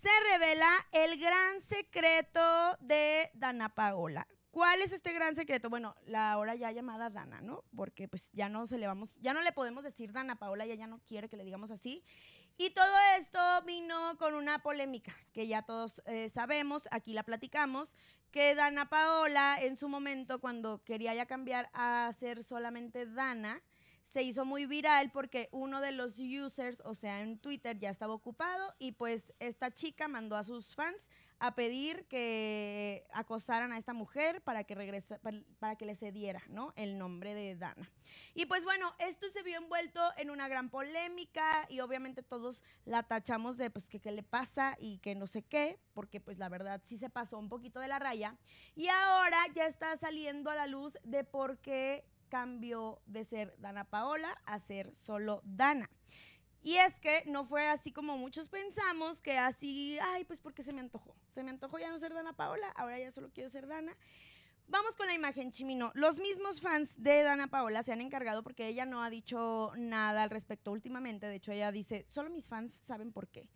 se revela el gran secreto de Dana Paola. ¿Cuál es este gran secreto? Bueno, la ahora ya llamada Dana, ¿no? Porque pues ya no se le vamos, ya no le podemos decir Dana Paola, ya ya no quiere que le digamos así. Y todo esto vino con una polémica que ya todos eh, sabemos, aquí la platicamos, que Dana Paola en su momento cuando quería ya cambiar a ser solamente Dana, se hizo muy viral porque uno de los users, o sea, en Twitter ya estaba ocupado y pues esta chica mandó a sus fans a pedir que acosaran a esta mujer para que para, que le cediera, ¿no? El nombre de Dana. Y pues bueno, esto se vio envuelto en una gran polémica y obviamente todos la tachamos de pues que qué le pasa y que no sé qué, porque pues la verdad sí se pasó un poquito de la raya. Y ahora ya está saliendo a la luz de por qué cambio de ser Dana Paola a ser solo Dana. Y es que no fue así como muchos pensamos, que así, ay, pues porque se me antojó. Se me antojó ya no ser Dana Paola, ahora ya solo quiero ser Dana. Vamos con la imagen, Chimino. Los mismos fans de Dana Paola se han encargado porque ella no ha dicho nada al respecto últimamente. De hecho, ella dice, solo mis fans saben por qué.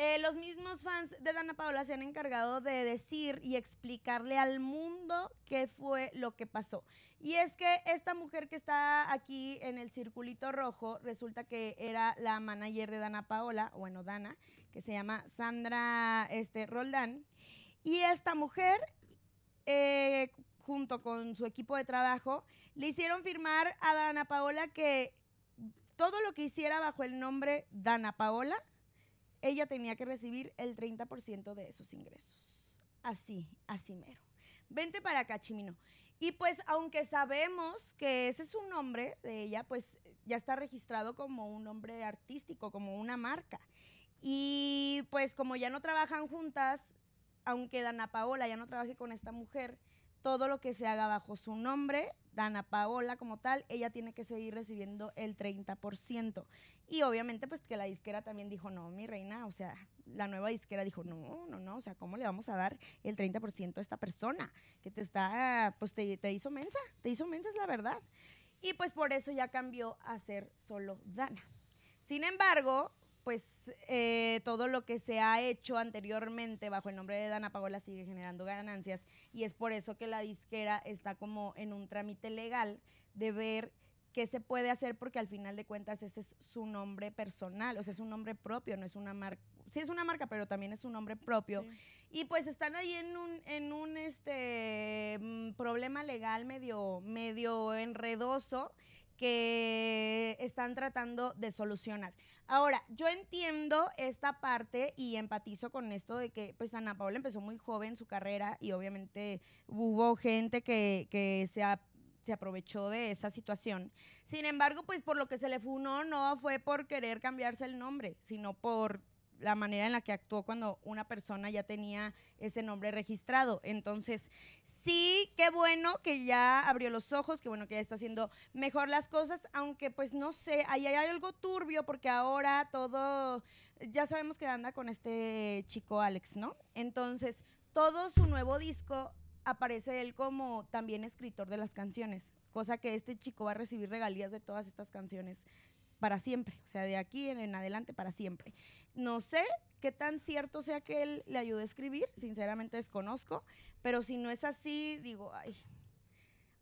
Eh, los mismos fans de Dana Paola se han encargado de decir y explicarle al mundo qué fue lo que pasó. Y es que esta mujer que está aquí en el circulito rojo resulta que era la manager de Dana Paola, bueno, Dana, que se llama Sandra este, Roldán. Y esta mujer, eh, junto con su equipo de trabajo, le hicieron firmar a Dana Paola que todo lo que hiciera bajo el nombre Dana Paola ella tenía que recibir el 30% de esos ingresos. Así, así mero. Vente para acá, Chimino. Y pues aunque sabemos que ese es un nombre de ella, pues ya está registrado como un nombre artístico, como una marca. Y pues como ya no trabajan juntas, aunque Dana Paola ya no trabaje con esta mujer, todo lo que se haga bajo su nombre, Dana Paola como tal, ella tiene que seguir recibiendo el 30%. Y obviamente pues que la disquera también dijo, no, mi reina, o sea, la nueva disquera dijo, no, no, no, o sea, ¿cómo le vamos a dar el 30% a esta persona que te está, pues te, te hizo mensa, te hizo mensa es la verdad. Y pues por eso ya cambió a ser solo Dana. Sin embargo, pues eh, todo lo que se ha hecho anteriormente bajo el nombre de Dana Paola sigue generando ganancias y es por eso que la disquera está como en un trámite legal de ver qué se puede hacer porque al final de cuentas ese es su nombre personal, o sea, es un nombre propio, no es una marca, sí es una marca, pero también es un nombre propio. Y pues están ahí en un, un este, mm, problema legal medio, medio enredoso que están tratando de solucionar. Ahora, yo entiendo esta parte y empatizo con esto de que pues Ana Paula empezó muy joven su carrera y obviamente hubo gente que, que se, aprovechó de esa situación. Sin embargo, pues por lo que se le funó no fue por querer cambiarse el nombre, sino por la manera en la que actuó cuando una persona ya tenía ese nombre registrado. Entonces, sí, qué bueno que ya abrió los ojos, qué bueno que ya está haciendo mejor las cosas, aunque pues no sé, ahí hay algo turbio porque ahora todo, ya sabemos que anda con este chico Alex, ¿no? Entonces, todo su nuevo disco aparece él como también escritor de las canciones, cosa que este chico va a recibir regalías de todas estas canciones para siempre, o sea, de aquí en, adelante para siempre. No sé qué tan cierto sea que él le ayude a escribir, sinceramente desconozco, pero si no es así, digo, ay,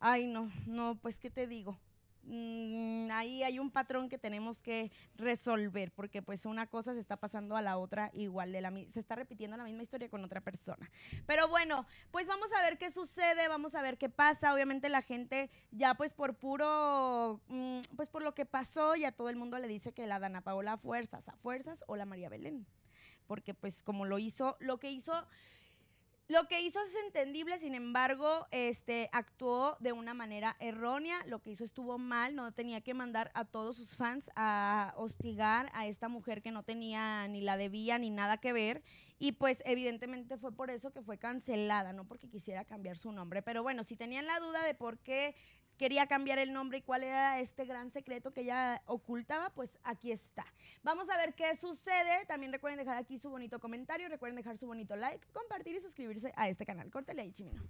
ay no, no, pues qué te digo, Mm, ahí hay un patrón que tenemos que resolver, porque pues una cosa se está pasando a la otra igual de la se está repitiendo la misma historia con otra persona. Pero bueno, pues vamos a ver qué sucede, vamos a ver qué pasa. Obviamente la gente ya pues por puro, mm, pues por lo que pasó, ya todo el mundo le dice que la Dana Paola a fuerzas, a fuerzas o la María Belén, porque pues como lo hizo, lo que hizo lo que hizo es entendible, sin embargo, este, actuó de una manera errónea, lo que hizo estuvo mal, no tenía que mandar a todos sus fans a hostigar a esta mujer que no tenía ni la debía ni nada que ver y pues evidentemente fue por eso que fue cancelada, no porque quisiera cambiar su nombre, pero bueno, si tenían la duda de por qué quería cambiar el nombre y cuál era este gran secreto que ella ocultaba, pues aquí está. Vamos a ver qué sucede. También recuerden dejar aquí su bonito comentario, recuerden dejar su bonito like, compartir y suscribirse a este canal. Córtele ahí, Chimino.